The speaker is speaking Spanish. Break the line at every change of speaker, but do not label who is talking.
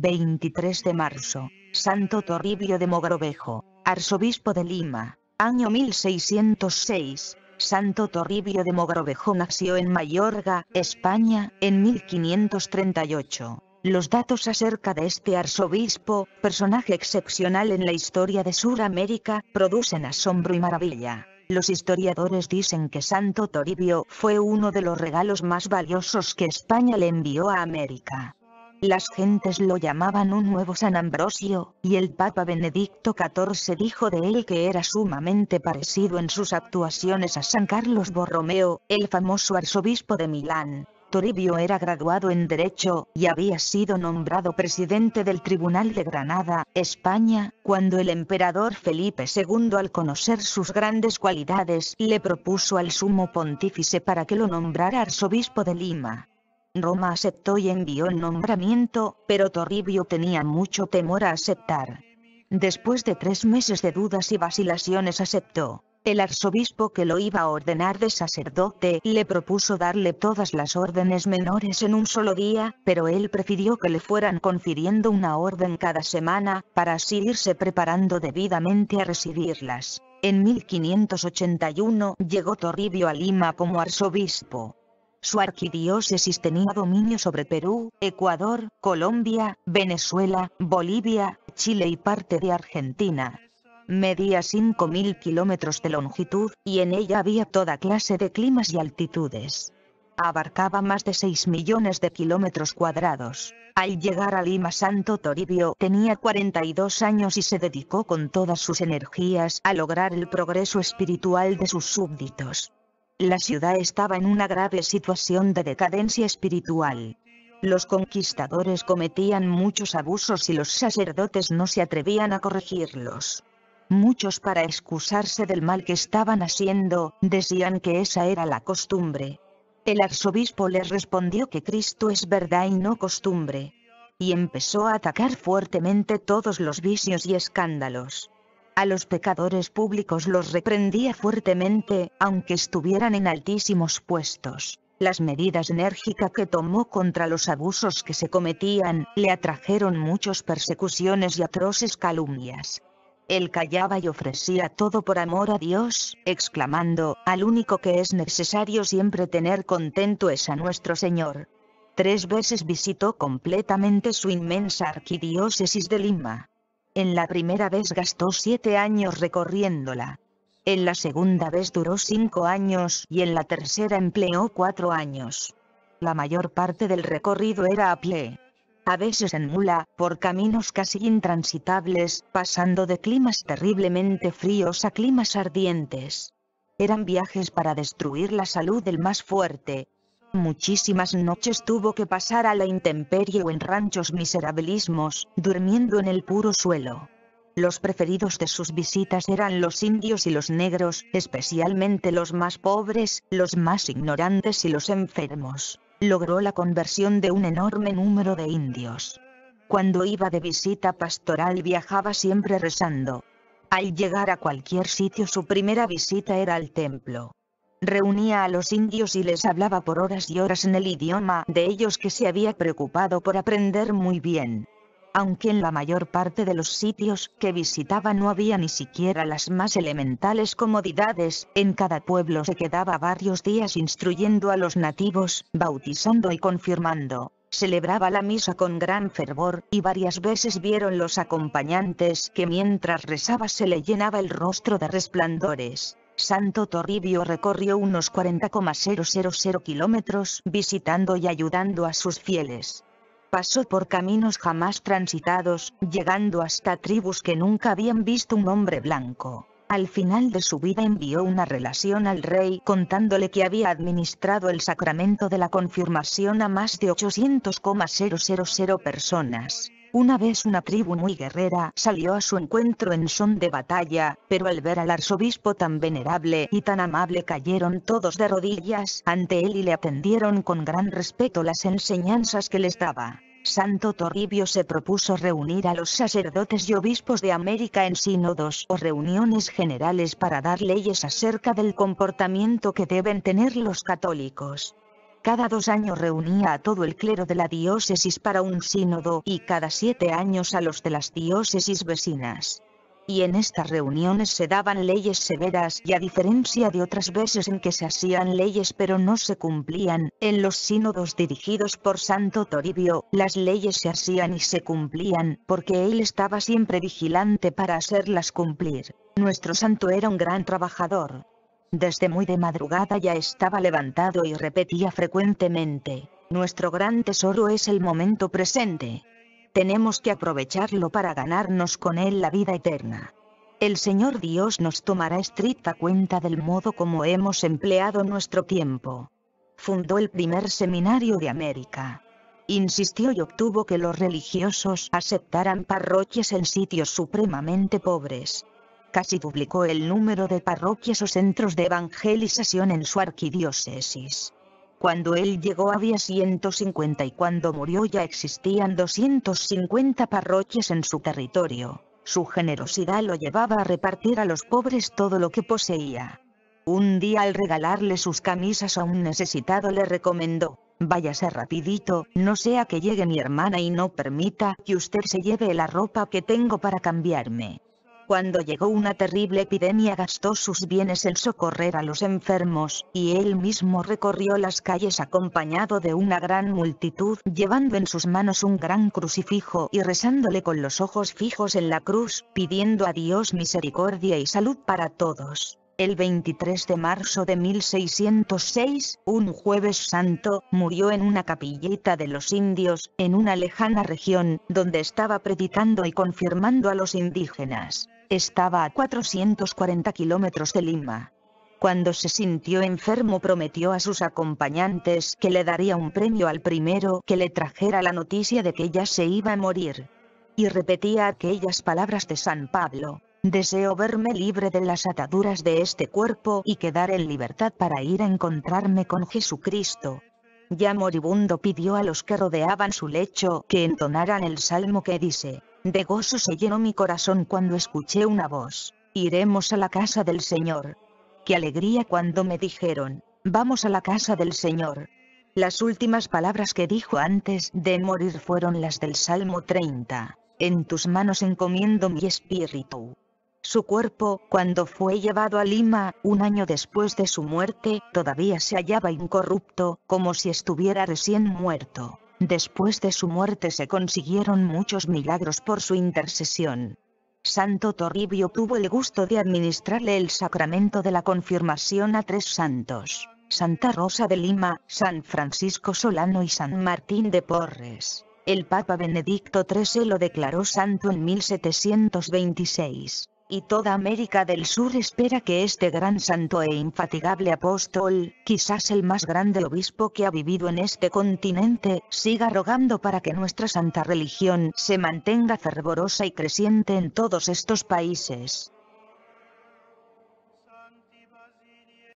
23 de marzo, Santo Toribio de Mogrovejo, arzobispo de Lima, año 1606. Santo Toribio de Mogrovejo nació en Mayorga, España, en 1538. Los datos acerca de este arzobispo, personaje excepcional en la historia de Sudamérica, producen asombro y maravilla. Los historiadores dicen que Santo Toribio fue uno de los regalos más valiosos que España le envió a América. Las gentes lo llamaban un nuevo San Ambrosio, y el Papa Benedicto XIV dijo de él que era sumamente parecido en sus actuaciones a San Carlos Borromeo, el famoso arzobispo de Milán. Toribio era graduado en Derecho, y había sido nombrado presidente del Tribunal de Granada, España, cuando el emperador Felipe II al conocer sus grandes cualidades le propuso al sumo pontífice para que lo nombrara arzobispo de Lima. Roma aceptó y envió el nombramiento, pero Torribio tenía mucho temor a aceptar. Después de tres meses de dudas y vacilaciones aceptó. El arzobispo que lo iba a ordenar de sacerdote le propuso darle todas las órdenes menores en un solo día, pero él prefirió que le fueran confiriendo una orden cada semana, para así irse preparando debidamente a recibirlas. En 1581 llegó Toribio a Lima como arzobispo. Su arquidiócesis tenía dominio sobre Perú, Ecuador, Colombia, Venezuela, Bolivia, Chile y parte de Argentina. Medía 5.000 kilómetros de longitud, y en ella había toda clase de climas y altitudes. Abarcaba más de 6 millones de kilómetros cuadrados. Al llegar a Lima Santo Toribio tenía 42 años y se dedicó con todas sus energías a lograr el progreso espiritual de sus súbditos. La ciudad estaba en una grave situación de decadencia espiritual. Los conquistadores cometían muchos abusos y los sacerdotes no se atrevían a corregirlos. Muchos para excusarse del mal que estaban haciendo, decían que esa era la costumbre. El arzobispo les respondió que Cristo es verdad y no costumbre. Y empezó a atacar fuertemente todos los vicios y escándalos. A los pecadores públicos los reprendía fuertemente, aunque estuvieran en altísimos puestos. Las medidas enérgicas que tomó contra los abusos que se cometían, le atrajeron muchas persecuciones y atroces calumnias. Él callaba y ofrecía todo por amor a Dios, exclamando, al único que es necesario siempre tener contento es a nuestro Señor. Tres veces visitó completamente su inmensa arquidiócesis de Lima. En la primera vez gastó siete años recorriéndola. En la segunda vez duró cinco años y en la tercera empleó cuatro años. La mayor parte del recorrido era a pie. A veces en mula, por caminos casi intransitables, pasando de climas terriblemente fríos a climas ardientes. Eran viajes para destruir la salud del más fuerte, Muchísimas noches tuvo que pasar a la intemperie o en ranchos miserabilismos, durmiendo en el puro suelo. Los preferidos de sus visitas eran los indios y los negros, especialmente los más pobres, los más ignorantes y los enfermos. Logró la conversión de un enorme número de indios. Cuando iba de visita pastoral viajaba siempre rezando. Al llegar a cualquier sitio su primera visita era al templo reunía a los indios y les hablaba por horas y horas en el idioma de ellos que se había preocupado por aprender muy bien. Aunque en la mayor parte de los sitios que visitaba no había ni siquiera las más elementales comodidades, en cada pueblo se quedaba varios días instruyendo a los nativos, bautizando y confirmando celebraba la misa con gran fervor, y varias veces vieron los acompañantes que mientras rezaba se le llenaba el rostro de resplandores. Santo Toribio recorrió unos 40,000 kilómetros visitando y ayudando a sus fieles. Pasó por caminos jamás transitados, llegando hasta tribus que nunca habían visto un hombre blanco. Al final de su vida envió una relación al rey contándole que había administrado el sacramento de la confirmación a más de 800,000 personas. Una vez una tribu muy guerrera salió a su encuentro en son de batalla, pero al ver al arzobispo tan venerable y tan amable cayeron todos de rodillas ante él y le atendieron con gran respeto las enseñanzas que les daba. Santo Toribio se propuso reunir a los sacerdotes y obispos de América en sínodos o reuniones generales para dar leyes acerca del comportamiento que deben tener los católicos. Cada dos años reunía a todo el clero de la diócesis para un sínodo y cada siete años a los de las diócesis vecinas. Y en estas reuniones se daban leyes severas y a diferencia de otras veces en que se hacían leyes pero no se cumplían, en los sínodos dirigidos por Santo Toribio, las leyes se hacían y se cumplían, porque él estaba siempre vigilante para hacerlas cumplir. Nuestro santo era un gran trabajador, desde muy de madrugada ya estaba levantado y repetía frecuentemente, nuestro gran tesoro es el momento presente. Tenemos que aprovecharlo para ganarnos con él la vida eterna. El Señor Dios nos tomará estricta cuenta del modo como hemos empleado nuestro tiempo. Fundó el primer seminario de América. Insistió y obtuvo que los religiosos aceptaran parroquias en sitios supremamente pobres, casi duplicó el número de parroquias o centros de evangelización en su arquidiócesis. Cuando él llegó había 150 y cuando murió ya existían 250 parroquias en su territorio. Su generosidad lo llevaba a repartir a los pobres todo lo que poseía. Un día al regalarle sus camisas a un necesitado le recomendó, váyase rapidito, no sea que llegue mi hermana y no permita que usted se lleve la ropa que tengo para cambiarme. Cuando llegó una terrible epidemia gastó sus bienes en socorrer a los enfermos, y él mismo recorrió las calles acompañado de una gran multitud llevando en sus manos un gran crucifijo y rezándole con los ojos fijos en la cruz, pidiendo a Dios misericordia y salud para todos. El 23 de marzo de 1606, un jueves santo, murió en una capillita de los indios, en una lejana región, donde estaba predicando y confirmando a los indígenas. Estaba a 440 kilómetros de Lima. Cuando se sintió enfermo prometió a sus acompañantes que le daría un premio al primero que le trajera la noticia de que ya se iba a morir. Y repetía aquellas palabras de San Pablo. Deseo verme libre de las ataduras de este cuerpo y quedar en libertad para ir a encontrarme con Jesucristo. Ya moribundo pidió a los que rodeaban su lecho que entonaran el salmo que dice, de gozo se llenó mi corazón cuando escuché una voz. Iremos a la casa del Señor. Qué alegría cuando me dijeron, vamos a la casa del Señor. Las últimas palabras que dijo antes de morir fueron las del Salmo 30. En tus manos encomiendo mi espíritu. Su cuerpo, cuando fue llevado a Lima, un año después de su muerte, todavía se hallaba incorrupto, como si estuviera recién muerto. Después de su muerte se consiguieron muchos milagros por su intercesión. Santo Toribio tuvo el gusto de administrarle el sacramento de la confirmación a tres santos, Santa Rosa de Lima, San Francisco Solano y San Martín de Porres. El Papa Benedicto XIII lo declaró santo en 1726 y toda América del Sur espera que este gran santo e infatigable apóstol, quizás el más grande obispo que ha vivido en este continente, siga rogando para que nuestra santa religión se mantenga fervorosa y creciente en todos estos países.